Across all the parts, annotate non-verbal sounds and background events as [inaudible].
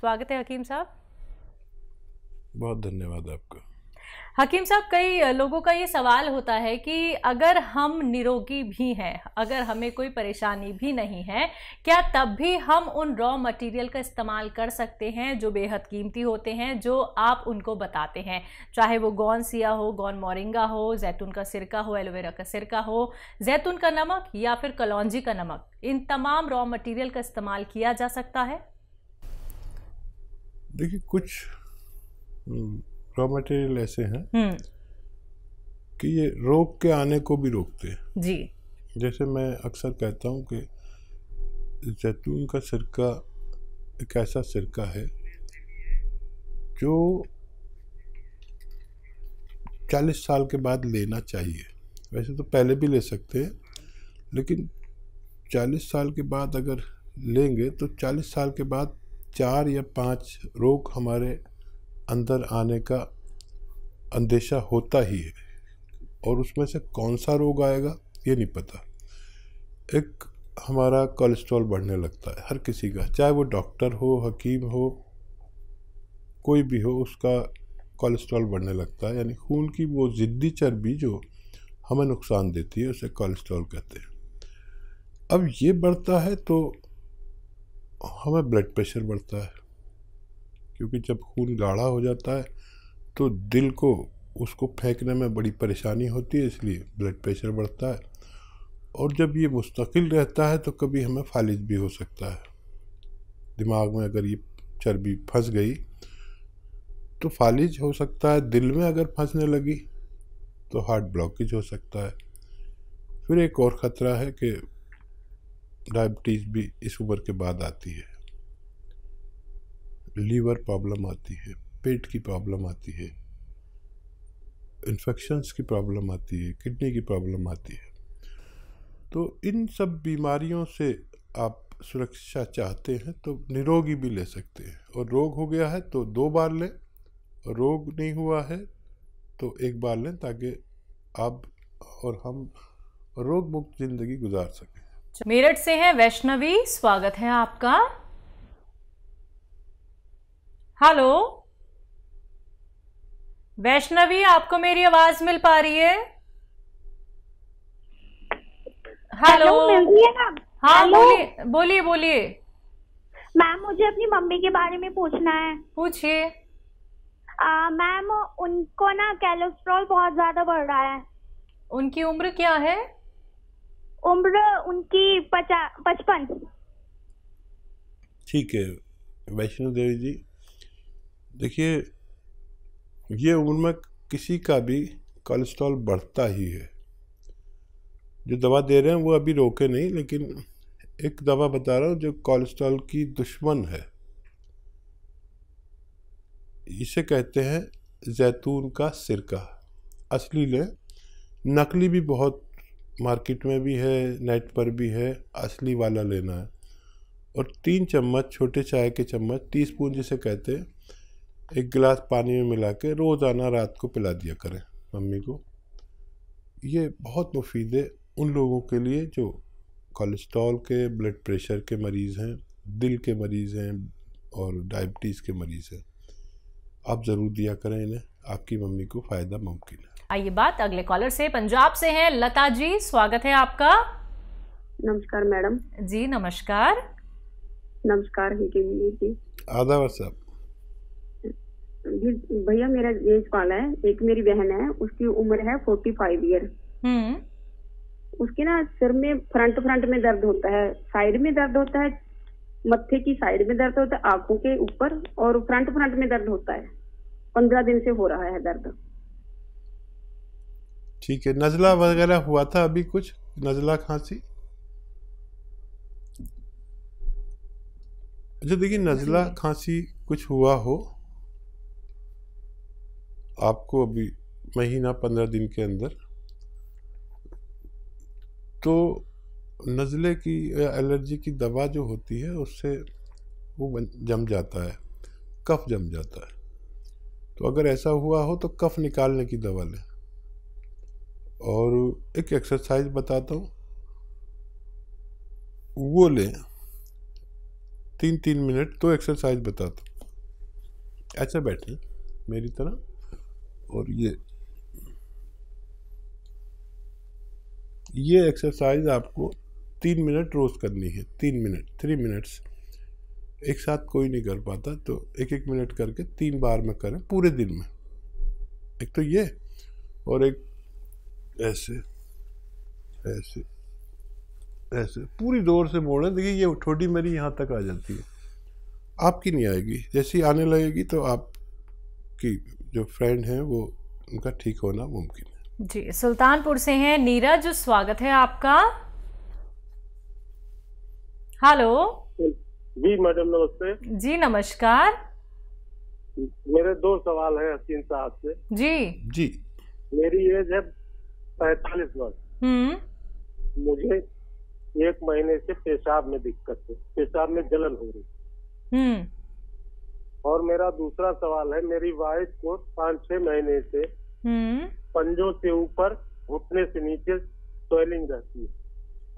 स्वागत है हकीम साहब बहुत धन्यवाद आपका हकीम साहब कई लोगों का ये सवाल होता है कि अगर हम निरोगी भी हैं अगर हमें कोई परेशानी भी नहीं है क्या तब भी हम उन रॉ मटेरियल का इस्तेमाल कर सकते हैं जो बेहद कीमती होते हैं जो आप उनको बताते हैं चाहे वो गौन सिया हो गौन मोरिंगा हो जैतून का सिरका हो एलोवेरा का सिरका हो जैतून का नमक या फिर कलौजी का नमक इन तमाम रॉ मटीरियल का इस्तेमाल किया जा सकता है देखिए कुछ रॉ हम्म, मटेरियल ऐसे हैं हम्म। कि ये रोग के आने को भी रोकते हैं जी जैसे मैं अक्सर कहता हूँ कि जैतून का सिरका एक ऐसा सिरका है जो चालीस साल के बाद लेना चाहिए वैसे तो पहले भी ले सकते हैं लेकिन चालीस साल के बाद अगर लेंगे तो चालीस साल के बाद चार या पांच रोग हमारे अंदर आने का अंदेशा होता ही है और उसमें से कौन सा रोग आएगा ये नहीं पता एक हमारा कोलेस्ट्रॉल बढ़ने लगता है हर किसी का चाहे वो डॉक्टर हो हकीम हो कोई भी हो उसका कोलेस्ट्रॉल बढ़ने लगता है यानी खून की वो ज़िद्दी चर्बी जो हमें नुकसान देती है उसे कोलेस्ट्रॉल कहते हैं अब ये बढ़ता है तो हाँ, हमें ब्लड प्रेशर बढ़ता है क्योंकि जब खून गाढ़ा हो जाता है तो दिल को उसको फेंकने में बड़ी परेशानी होती है इसलिए ब्लड प्रेशर बढ़ता है और जब ये मुस्तकिल रहता है तो कभी हमें फालिज भी हो सकता है दिमाग में अगर ये चर्बी फंस गई तो फालिज हो सकता है दिल में अगर फंसने लगी तो हार्ट ब्लॉकेज हो सकता है फिर एक और ख़तरा है कि डायबिटीज़ भी इस उम्र के बाद आती है लीवर प्रॉब्लम आती है पेट की प्रॉब्लम आती है इन्फेक्शंस की प्रॉब्लम आती है किडनी की प्रॉब्लम आती है तो इन सब बीमारियों से आप सुरक्षा चाहते हैं तो निरोगी भी ले सकते हैं और रोग हो गया है तो दो बार लें रोग नहीं हुआ है तो एक बार लें ताकि आप और हम रोग मुक्त ज़िंदगी गुजार सकें मेरठ से हैं वैष्णवी स्वागत है आपका हेलो वैष्णवी आपको मेरी आवाज मिल पा रही है हेलो हाँ बोलिए बोलिए बोलिए मैम मुझे अपनी मम्मी के बारे में पूछना है पूछिए मैम उनको ना कैलेस्ट्रॉल बहुत ज्यादा बढ़ रहा है उनकी उम्र क्या है उम्र उनकी पचपन ठीक है वैष्णो देवी जी देखिए ये उम्र में किसी का भी कोलेस्ट्रॉल बढ़ता ही है जो दवा दे रहे हैं वो अभी रोके नहीं लेकिन एक दवा बता रहा हूँ जो कोलेस्ट्रॉल की दुश्मन है इसे कहते हैं जैतून का सिरका असली लें नकली भी बहुत मार्केट में भी है नेट पर भी है असली वाला लेना है और तीन चम्मच छोटे चाय के चम्मच टी स्पून जिसे कहते हैं एक गिलास पानी में मिला के रोज़ाना रात को पिला दिया करें मम्मी को ये बहुत मुफीद है उन लोगों के लिए जो कोलेस्ट्रॉल के ब्लड प्रेशर के मरीज़ हैं दिल के मरीज़ हैं और डायबिटीज़ के मरीज़ हैं आप ज़रूर दिया करें इन्हें आपकी मम्मी को फ़ायदा मुमकिन है आइए बात अगले कॉलर से पंजाब से हैं लता जी स्वागत है आपका नमस्कार मैडम जी नमस्कार नमस्कार जी साहब भैया मेरा एज वाला है एक मेरी बहन है उसकी उम्र है फोर्टी फाइव ईयर उसके ना सिर में फ्रंट फ्रंट में दर्द होता है साइड में दर्द होता है मत्थे की साइड में दर्द होता है आंखों के ऊपर और फ्रंट फ्रंट में दर्द होता है पंद्रह दिन से हो रहा है दर्द ठीक है नज़ला वगैरह हुआ था अभी कुछ नज़ला खांसी अच्छा देखिए नज़ला खांसी कुछ हुआ हो आपको अभी महीना पंद्रह दिन के अंदर तो नज़ले की या एलर्जी की दवा जो होती है उससे वो जम जाता है कफ जम जाता है तो अगर ऐसा हुआ हो तो कफ निकालने की दवा लें और एक एक्सरसाइज बताता हूँ वो लें तीन तीन मिनट तो एक्सरसाइज बताता हूँ बैठे मेरी तरह और ये ये एक्सरसाइज आपको तीन मिनट रोज़ करनी है तीन मिनट थ्री मिनट्स एक साथ कोई नहीं कर पाता तो एक एक मिनट करके तीन बार में करें पूरे दिन में एक तो ये और एक ऐसे ऐसे ऐसे पूरी जोर से मोड़ें देखिए ये छोटी मेरी यहाँ तक आ जाती है आपकी नहीं आएगी जैसे ही आने लगेगी तो आप की जो फ्रेंड हैं वो उनका ठीक होना मुमकिन है जी सुल्तानपुर से हैं नीरज स्वागत है आपका हेलो जी मैडम नमस्ते जी नमस्कार मेरे दो सवाल है हसीन साहब से जी जी मेरी एज है पैतालीस वर्ष हम्म। मुझे एक महीने से पेशाब में दिक्कत है पेशाब में जलन हो रही हम्म। और मेरा दूसरा सवाल है मेरी वाइफ को पाँच छह महीने से हम्म। पंजों से ऊपर घुटने से नीचे स्वेलिंग रहती है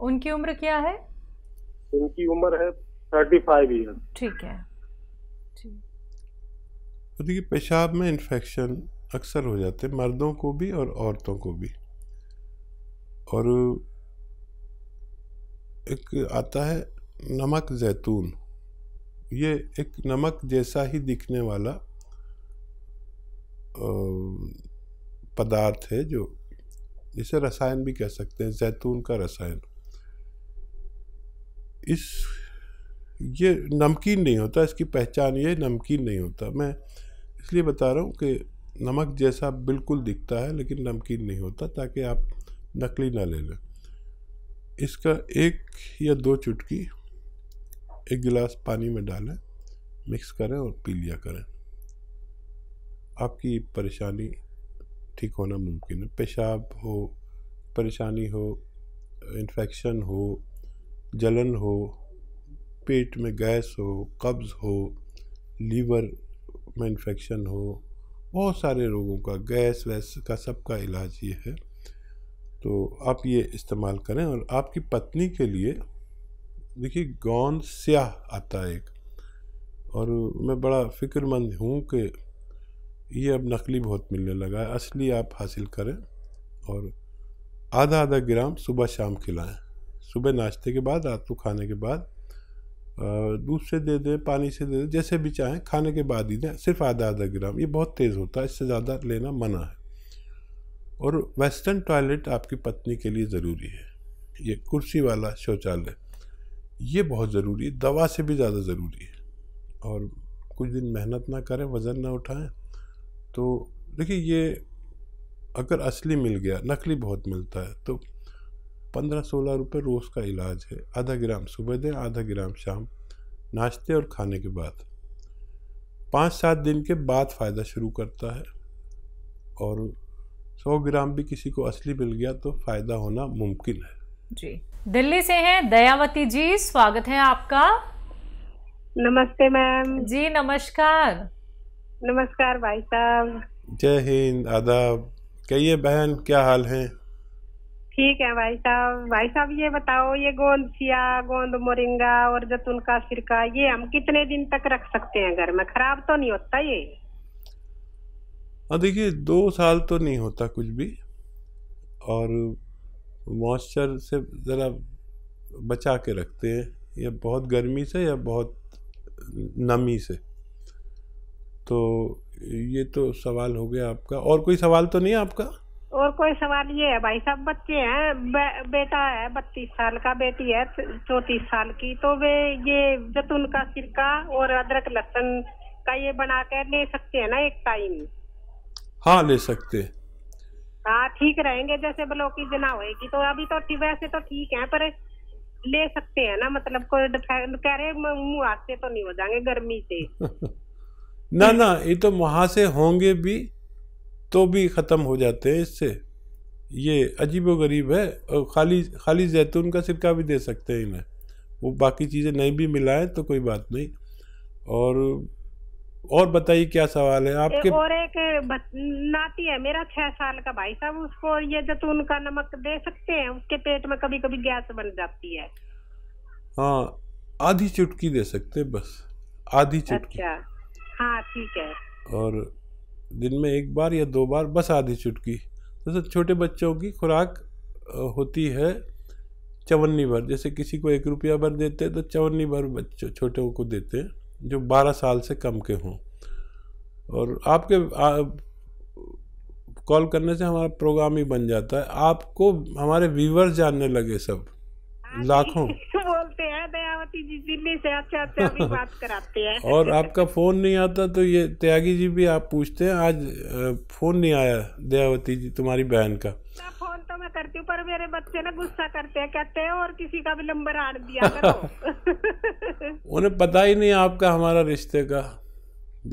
उनकी उम्र क्या है उनकी उम्र है थर्टी फाइव ईयर ठीक है देखिए पेशाब में इन्फेक्शन अक्सर हो जाते हैं मर्दों को भी और औरतों को भी और एक आता है नमक जैतून ये एक नमक जैसा ही दिखने वाला पदार्थ है जो जिसे रसायन भी कह सकते हैं जैतून का रसायन इस ये नमकीन नहीं होता इसकी पहचान ये नमकीन नहीं होता मैं इसलिए बता रहा हूँ कि नमक जैसा बिल्कुल दिखता है लेकिन नमकीन नहीं होता ताकि आप नकली ना ले लें इसका एक या दो चुटकी एक गिलास पानी में डालें मिक्स करें और पी लिया करें आपकी परेशानी ठीक होना मुमकिन है पेशाब हो परेशानी हो इन्फेक्शन हो जलन हो पेट में गैस हो कब्ज़ हो लीवर में इन्फेक्शन हो बहुत सारे रोगों का गैस वैस का सबका इलाज ये है तो आप ये इस्तेमाल करें और आपकी पत्नी के लिए देखिए गौन स्याह आता है एक और मैं बड़ा फ़िक्रमंद हूँ कि ये अब नकली बहुत मिलने लगा है असली आप हासिल करें और आधा आधा ग्राम सुबह शाम खिलाएं सुबह नाश्ते के बाद रात को खाने के बाद दूध से दे दें पानी से दे दें जैसे भी चाहें खाने के बाद ही दें सिर्फ आधा आधा ग्राम ये बहुत तेज़ होता है इससे ज़्यादा लेना मना है और वेस्टर्न टॉयलेट आपकी पत्नी के लिए ज़रूरी है ये कुर्सी वाला शौचालय ये बहुत ज़रूरी है दवा से भी ज़्यादा ज़रूरी है और कुछ दिन मेहनत ना करें वज़न ना उठाएं तो देखिए ये अगर असली मिल गया नकली बहुत मिलता है तो पंद्रह सोलह रुपये रोज़ का इलाज है आधा ग्राम सुबह दें आधा ग्राम शाम नाश्ते और खाने के बाद पाँच सात दिन के बाद फ़ायदा शुरू करता है और सौ ग्राम भी किसी को असली मिल गया तो फायदा होना मुमकिन है जी दिल्ली से हैं दयावती जी स्वागत है आपका नमस्ते मैम जी नमस्कार नमस्कार भाई साहब जय हिंद आदाब कहिए बहन क्या हाल है ठीक है भाई साहब भाई साहब ये बताओ ये गोंद सिया गोंद मोरिंगा और जतुन का सिरका ये हम कितने दिन तक रख सकते हैं घर में खराब तो नहीं होता ये हाँ देखिए दो साल तो नहीं होता कुछ भी और मॉइस्चर से ज़रा बचा के रखते हैं या बहुत गर्मी से या बहुत नमी से तो ये तो सवाल हो गया आपका और कोई सवाल तो नहीं है आपका और कोई सवाल ये है भाई साहब बच्चे हैं बे, बेटा है बत्तीस साल का बेटी है चौतीस साल की तो वे ये जतून का सिरका और अदरक लहसुन का ये बना कर ले सकते हैं ना एक टाइम हाँ ले सकते हैं हाँ ठीक रहेंगे जैसे ब्लॉक की जना होगी तो अभी तो वैसे तो ठीक है पर ले सकते हैं ना मतलब कोई कह रहे मुंह हाथ से तो नहीं हो जाएंगे गर्मी से [laughs] ना ना ये तो वहां से होंगे भी तो भी खत्म हो जाते हैं इससे ये अजीबो गरीब है और खाली खाली जैतून का सिरका भी दे सकते हैं इन्हें वो बाकी चीज़ें नहीं भी मिलाएं तो कोई बात नहीं और और बताइए क्या सवाल है आपके और एक नाती है मेरा छह साल का भाई साहब उसको ये जतून का नमक दे सकते हैं उसके पेट में कभी कभी गैस बन जाती है हाँ आधी चुटकी दे सकते बस आधी चुटकी अच्छा हाँ ठीक है और दिन में एक बार या दो बार बस आधी चुटकी जैसे छोटे बच्चों की खुराक होती है चवन्नी भर जैसे किसी को एक रुपया भर देते हैं तो चवन्नी भर बच्चों छोटों को देते हैं जो 12 साल से कम के हों और आपके कॉल करने से हमारा प्रोग्राम ही बन जाता है आपको हमारे व्यूवर्स जानने लगे सब हाँ लाखों [laughs] बोलते हैं दयावती जी दिल्ली से अच्छा [laughs] बात कराते हैं और आपका फोन नहीं आता तो ये त्यागी जी भी आप पूछते हैं आज फोन नहीं आया दयावती जी तुम्हारी बहन का तो मैं करती हूँ पर मेरे बच्चे ना गुस्सा करते हैं कहते हैं और किसी का भी नंबर आ दिया करो [laughs] उन्हें पता ही नहीं आपका हमारा रिश्ते का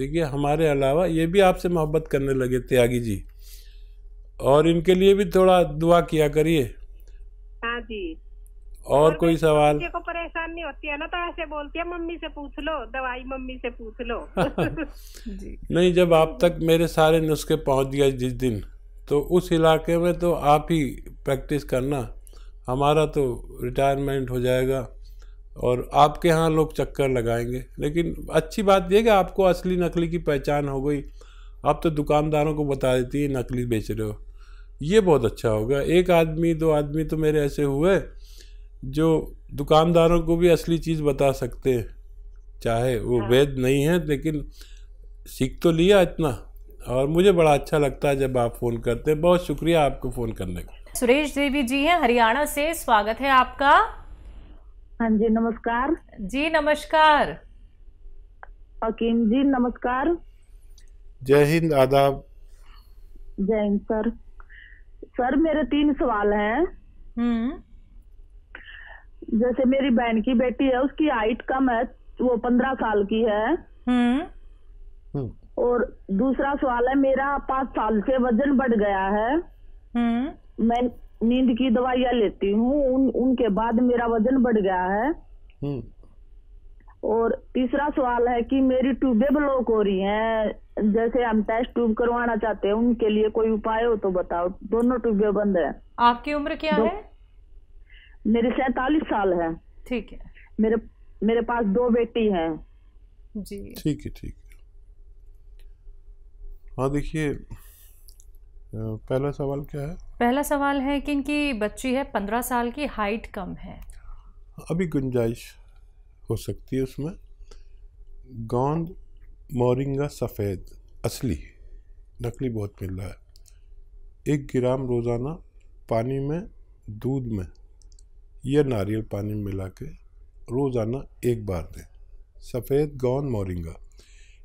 देखिए हमारे अलावा ये भी आपसे मोहब्बत करने लगे त्यागी जी और इनके लिए भी थोड़ा दुआ किया करिए हाँ जी और, और कोई सवाल को परेशान नहीं होती है ना तो ऐसे बोलती है मम्मी से पूछ लो दवाई मम्मी से पूछ लो [laughs] जी। नहीं जब आप तक मेरे सारे नुस्खे पहुंच गया जिस दिन तो उस इलाके में तो आप ही प्रैक्टिस करना हमारा तो रिटायरमेंट हो जाएगा और आपके यहाँ लोग चक्कर लगाएंगे लेकिन अच्छी बात यह कि आपको असली नकली की पहचान हो गई आप तो दुकानदारों को बता देती है नकली बेच रहे हो ये बहुत अच्छा होगा एक आदमी दो आदमी तो मेरे ऐसे हुए जो दुकानदारों को भी असली चीज़ बता सकते हैं चाहे वो हाँ। वेद नहीं है लेकिन सीख तो लिया इतना और मुझे बड़ा अच्छा लगता है जब आप फ़ोन करते हैं बहुत शुक्रिया आपको फ़ोन करने का सुरेश देवी जी हैं हरियाणा से स्वागत है आपका हाँ जी नमस्कार जी नमस्कार जी नमस्कार जय हिंद आदाब जय हिंद सर सर मेरे तीन सवाल हैं हम्म। जैसे मेरी बहन की बेटी है उसकी हाइट कम है वो पंद्रह साल की है हम्म, हम्म। और दूसरा सवाल है मेरा पाँच साल से वजन बढ़ गया है हम्म। मैं नींद की दवाइयाँ लेती हूँ उन, उनके बाद मेरा वजन बढ़ गया है हम्म। और तीसरा सवाल है कि मेरी ट्यूबे ब्लॉक हो रही हैं जैसे हम टेस्ट ट्यूब करवाना चाहते हैं उनके लिए कोई उपाय हो तो बताओ दोनों ट्यूबे बंद है आपकी उम्र क्या है मेरी सैतालीस साल है ठीक है मेरे मेरे पास दो बेटी है जी ठीक है ठीक है हाँ देखिए पहला सवाल क्या है पहला सवाल है कि इनकी बच्ची है पंद्रह साल की हाइट कम है अभी गुंजाइश हो सकती है उसमें गोंद मोरिंगा सफ़ेद असली नकली बहुत मिल रहा है एक ग्राम रोज़ाना पानी में दूध में या नारियल पानी में मिला के रोज़ाना एक बार दें सफ़ेद गोंद मोरिंगा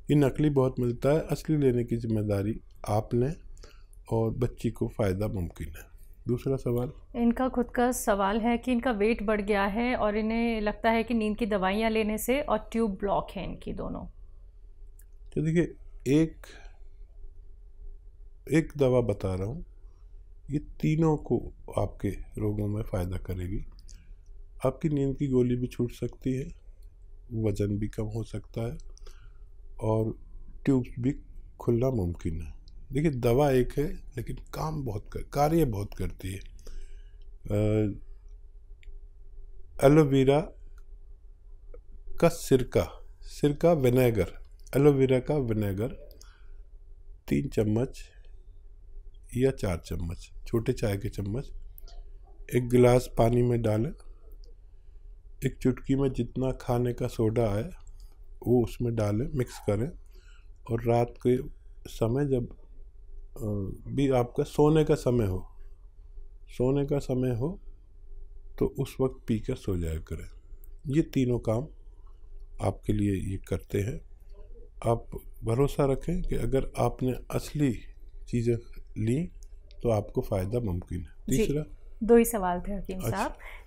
ये नकली बहुत मिलता है असली लेने की जिम्मेदारी आप लें और बच्ची को फ़ायदा मुमकिन है दूसरा सवाल इनका खुद का सवाल है कि इनका वेट बढ़ गया है और इन्हें लगता है कि नींद की दवाइयाँ लेने से और ट्यूब ब्लॉक है इनकी दोनों तो देखिए एक एक दवा बता रहा हूँ ये तीनों को आपके रोगों में फ़ायदा करेगी आपकी नींद की गोली भी छूट सकती है वज़न भी कम हो सकता है और ट्यूब्स भी खुलना मुमकिन है देखिए दवा एक है लेकिन काम बहुत कर कार्य बहुत करती है एलोवेरा का सिरका सिरका विनेगर एलोवेरा का विनेगर तीन चम्मच या चार चम्मच छोटे चाय के चम्मच एक गिलास पानी में डालें एक चुटकी में जितना खाने का सोडा आए वो उसमें डालें मिक्स करें और रात के समय जब भी आपका सोने का समय हो सोने का समय हो तो उस वक्त पी कर सो जाया करें ये तीनों काम आपके लिए ये करते हैं आप भरोसा रखें कि अगर आपने असली चीज़ें ली तो आपको फ़ायदा मुमकिन है तीसरा दो ही सवाल थे हकीम अच्छा। साहब